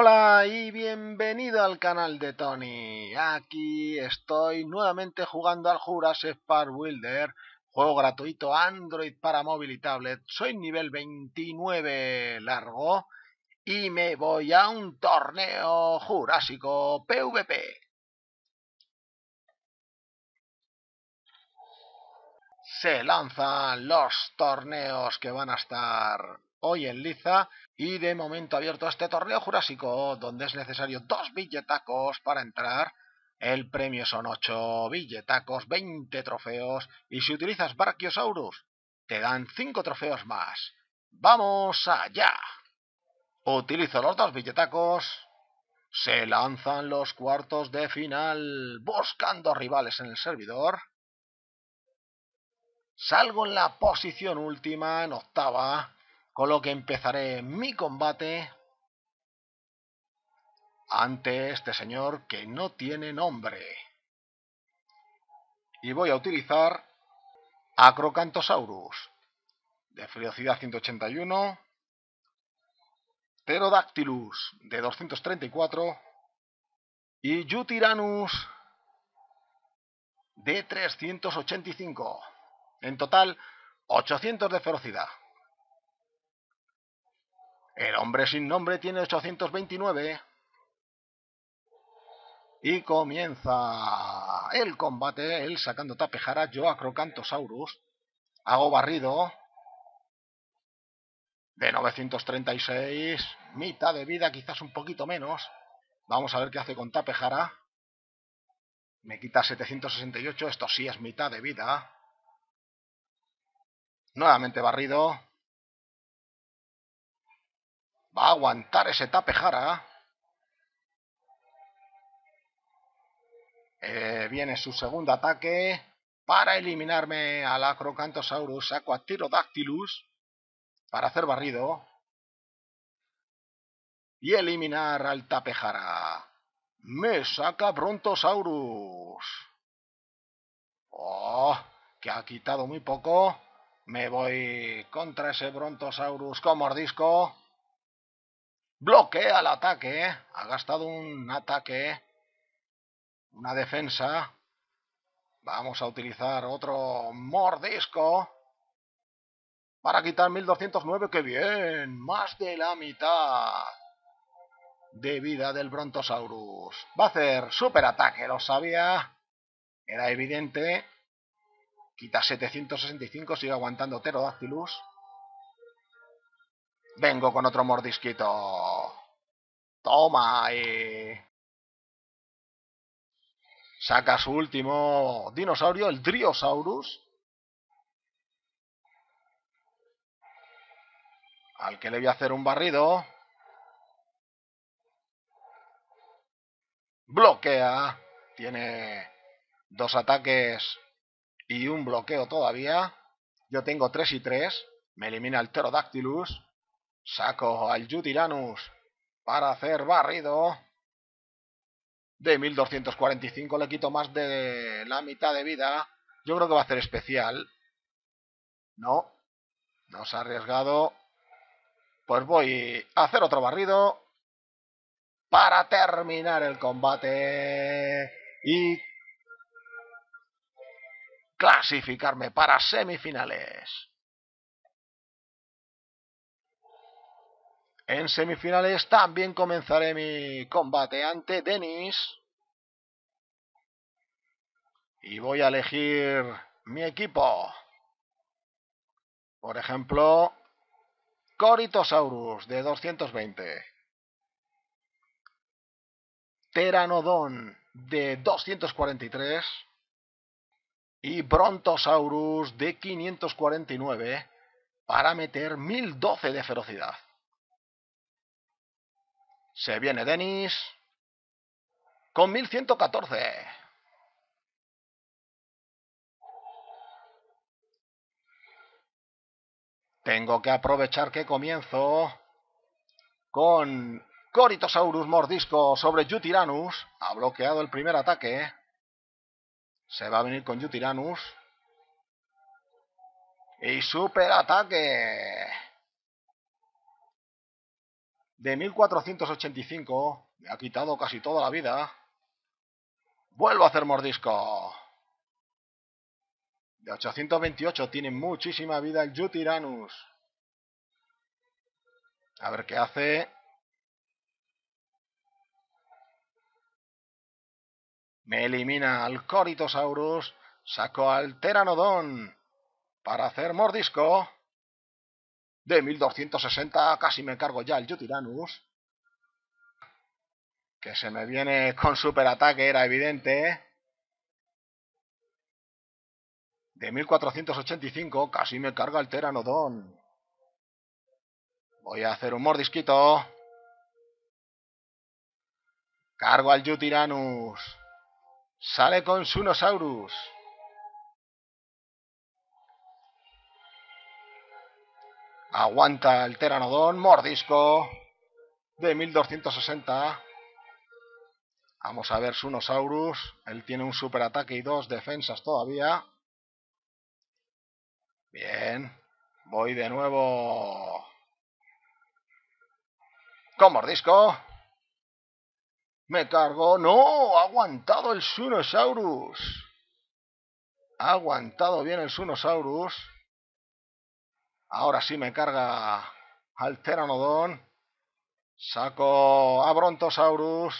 Hola y bienvenido al canal de Tony. Aquí estoy nuevamente jugando al Jurassic Park Wilder, juego gratuito Android para móvil y tablet. Soy nivel 29 largo y me voy a un torneo jurásico PvP. Se lanzan los torneos que van a estar hoy en Liza y de momento abierto este torneo jurásico, donde es necesario dos billetacos para entrar. El premio son 8 billetacos, 20 trofeos, y si utilizas Brachiosaurus, te dan 5 trofeos más. ¡Vamos allá! Utilizo los dos billetacos. Se lanzan los cuartos de final, buscando rivales en el servidor. Salgo en la posición última, en octava, con lo que empezaré mi combate ante este señor que no tiene nombre. Y voy a utilizar Acrocantosaurus, de ferocidad 181, Pterodactylus, de 234, y Yutiranus, de 385. En total, 800 de ferocidad. El hombre sin nombre tiene 829. Y comienza el combate, él sacando tapejara, yo a Hago barrido. De 936, mitad de vida, quizás un poquito menos. Vamos a ver qué hace con tapejara. Me quita 768, esto sí es mitad de vida. Nuevamente barrido. Va a aguantar ese tapejara. ¿eh? Eh, viene su segundo ataque para eliminarme al Acrocanthosaurus. Saco a para hacer barrido. Y eliminar al tapejara. Me saca Brontosaurus. Oh, que ha quitado muy poco. Me voy contra ese Brontosaurus con mordisco. Bloquea el ataque. ¿eh? Ha gastado un ataque. Una defensa. Vamos a utilizar otro mordisco. Para quitar 1209. ¡Qué bien! Más de la mitad de vida del Brontosaurus. Va a hacer ataque. lo sabía. Era evidente. Quita 765, sigue aguantando Pterodactylus. Vengo con otro mordisquito. Toma. Eh. Saca su último dinosaurio, el Driosaurus. Al que le voy a hacer un barrido. Bloquea. Tiene dos ataques y un bloqueo todavía. Yo tengo 3 y 3. Me elimina el Pterodactylus. Saco al Jutilanus para hacer barrido. De 1245 le quito más de la mitad de vida. Yo creo que va a hacer especial. No. No se ha arriesgado. Pues voy a hacer otro barrido. Para terminar el combate. Y clasificarme para semifinales. En semifinales también comenzaré mi combate ante Denis. Y voy a elegir mi equipo. Por ejemplo, Coritosaurus de 220. Teranodon de 243. Y Brontosaurus de 549 para meter 1012 de ferocidad. Se viene Denis con 1114. Tengo que aprovechar que comienzo con Coritosaurus Mordisco sobre Yutiranus. Ha bloqueado el primer ataque. Se va a venir con Yutiranus. Y super ataque de 1485. Me ha quitado casi toda la vida. Vuelvo a hacer mordisco. De 828 tiene muchísima vida el Jutiranus. A ver qué hace. Me elimina al Coritosaurus. Saco al Teranodon para hacer mordisco de 1260, casi me cargo ya el Jotiranus. Que se me viene con superataque, era evidente. De 1485, casi me carga el Teranodon. Voy a hacer un mordisquito. Cargo al Yutiranus. Sale con Sunosaurus. Aguanta el Teranodon, Mordisco de 1260. Vamos a ver Sunosaurus. Él tiene un superataque y dos defensas todavía. Bien. Voy de nuevo con mordisco. Me cargo. ¡No! Ha aguantado el Sunosaurus. Ha aguantado bien el Sunosaurus. Ahora sí me carga al Pteranodon. Saco a Brontosaurus.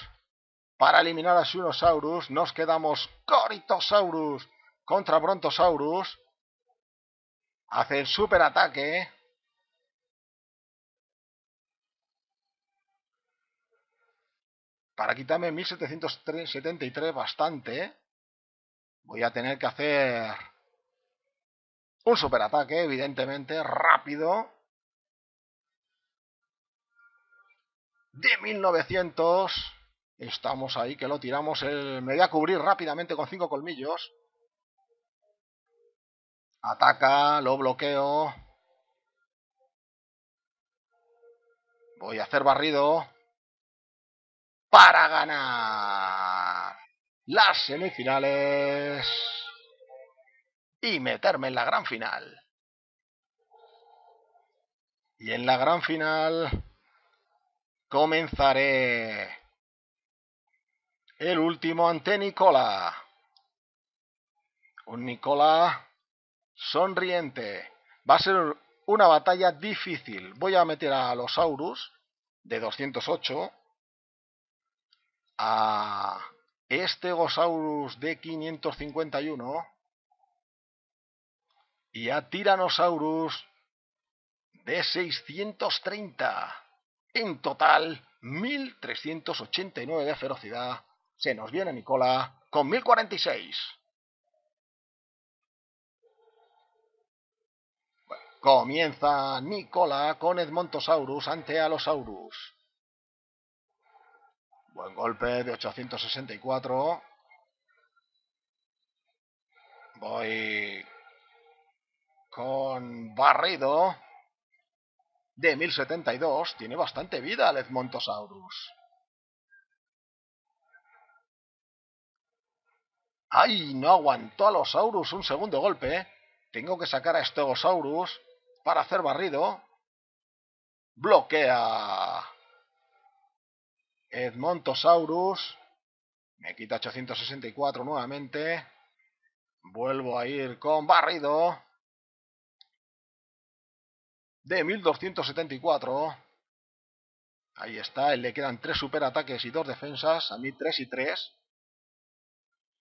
Para eliminar a Sunosaurus nos quedamos Coritosaurus contra Brontosaurus. Hace el superataque. Para quitarme 1773, bastante. Voy a tener que hacer un superataque, evidentemente, rápido. De 1900. Estamos ahí, que lo tiramos. Me voy a cubrir rápidamente con cinco colmillos. Ataca, lo bloqueo. Voy a hacer barrido. Para ganar las semifinales y meterme en la gran final. Y en la gran final comenzaré el último ante Nicola. Un Nicola sonriente. Va a ser una batalla difícil. Voy a meter a los Aurus de 208 a este Gosaurus de 551 y a Tiranosaurus de 630. En total, 1389 de ferocidad. Se nos viene Nicola con 1046. Bueno, comienza Nicola con Edmontosaurus ante Alosaurus. Buen golpe de 864. Voy con Barrido de 1072. Tiene bastante vida el Edmontosaurus. ¡Ay! No aguantó a los Saurus un segundo golpe. ¿eh? Tengo que sacar a Stegosaurus para hacer barrido. Bloquea. Edmontosaurus. Me quita 864 nuevamente. Vuelvo a ir con barrido de 1274. Ahí está, él le quedan tres superataques y dos defensas, a mí tres y tres.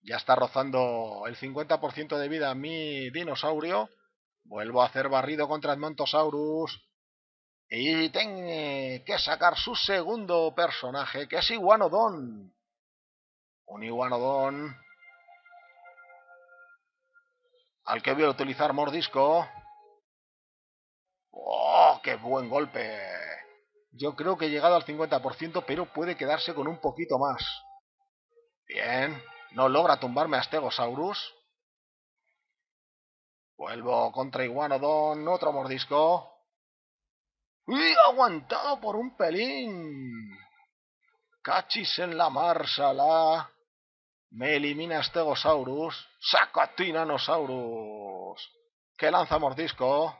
Ya está rozando el 50% de vida a mi dinosaurio. Vuelvo a hacer barrido contra el Montosaurus. Y tengo que sacar su segundo personaje, que es Iguanodon. Un Iguanodon. Al que voy a utilizar mordisco. ¡Oh, qué buen golpe! Yo creo que he llegado al 50%, pero puede quedarse con un poquito más. Bien, no logra tumbarme a Stegosaurus. Vuelvo contra Iguanodon, otro mordisco. ¡Y aguantado por un pelín! Cachis en la marsala. Me elimina Stegosaurus. ¡Sacatinanosaurus! ¿Qué lanza mordisco!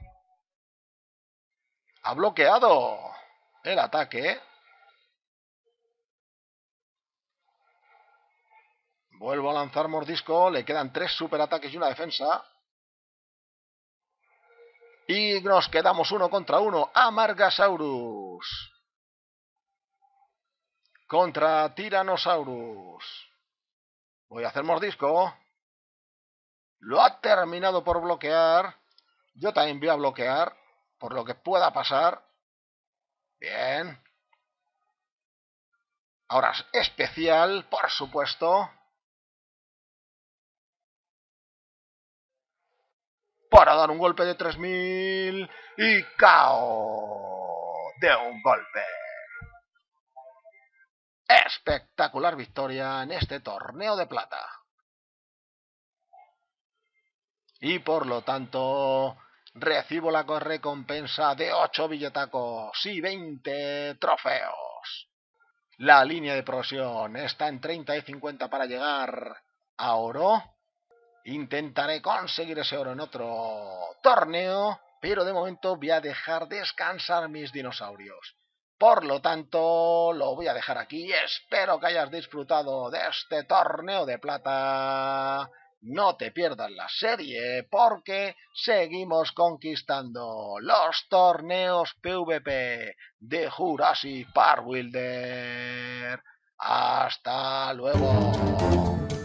ha bloqueado el ataque. Vuelvo a lanzar mordisco. Le quedan tres superataques y una defensa. Y nos quedamos uno contra uno. Amargasaurus. Contra Tiranosaurus. Voy a hacer mordisco. Lo ha terminado por bloquear. Yo también voy a bloquear por lo que pueda pasar. Bien. Ahora es especial, por supuesto. Para dar un golpe de 3000 y cao de un golpe. Espectacular victoria en este torneo de plata. Y por lo tanto, recibo la recompensa de 8 billetacos y 20 trofeos. La línea de progresión está en 30 y 50 para llegar a oro. Intentaré conseguir ese oro en otro torneo, pero de momento voy a dejar descansar mis dinosaurios. Por lo tanto, lo voy a dejar aquí. Espero que hayas disfrutado de este torneo de plata no te pierdas la serie porque seguimos conquistando los torneos PvP de Jurassic Park Wilder. ¡Hasta luego!